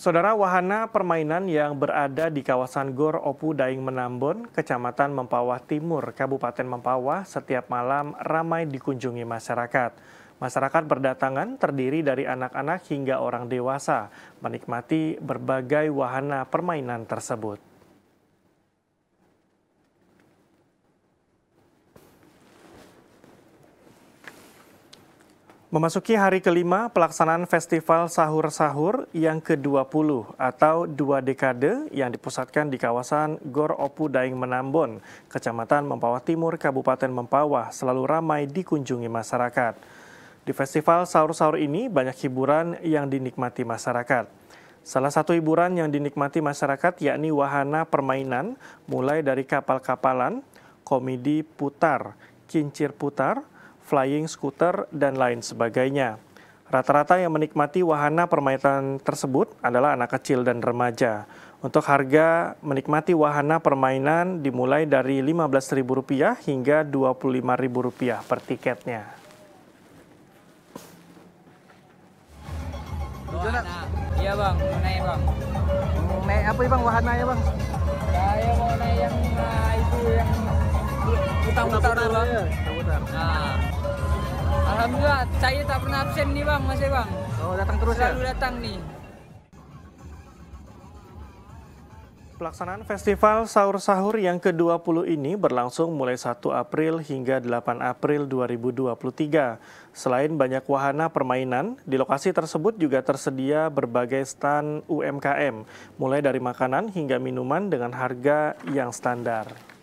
Saudara wahana permainan yang berada di kawasan Gor Opu Daing Menambon, Kecamatan Mempawah Timur, Kabupaten Mempawah, setiap malam ramai dikunjungi masyarakat. Masyarakat berdatangan terdiri dari anak-anak hingga orang dewasa, menikmati berbagai wahana permainan tersebut. Memasuki hari kelima pelaksanaan Festival Sahur Sahur yang ke-20 atau dua dekade yang dipusatkan di kawasan Gor Opu Daing Menambon, Kecamatan Mempawah Timur, Kabupaten Mempawah selalu ramai dikunjungi masyarakat. Di festival sahur-sahur ini banyak hiburan yang dinikmati masyarakat. Salah satu hiburan yang dinikmati masyarakat yakni wahana permainan mulai dari kapal-kapalan, komedi putar, kincir putar, flying scooter, dan lain sebagainya. Rata-rata yang menikmati wahana permainan tersebut adalah anak kecil dan remaja. Untuk harga menikmati wahana permainan dimulai dari Rp15.000 hingga Rp25.000 per tiketnya. Iya bang, naik bang. Naik apa bang wahana ya bang? Saya mau naik yang uh, itu yang putar-putar bang. Ya? Nah. Alhamdulillah, saya tak pernah absen nih bang, masih bang. Oh datang terus Selalu ya? Selalu datang nih. Pelaksanaan Festival Sahur Sahur yang ke-20 ini berlangsung mulai 1 April hingga 8 April 2023. Selain banyak wahana permainan, di lokasi tersebut juga tersedia berbagai stand UMKM, mulai dari makanan hingga minuman dengan harga yang standar.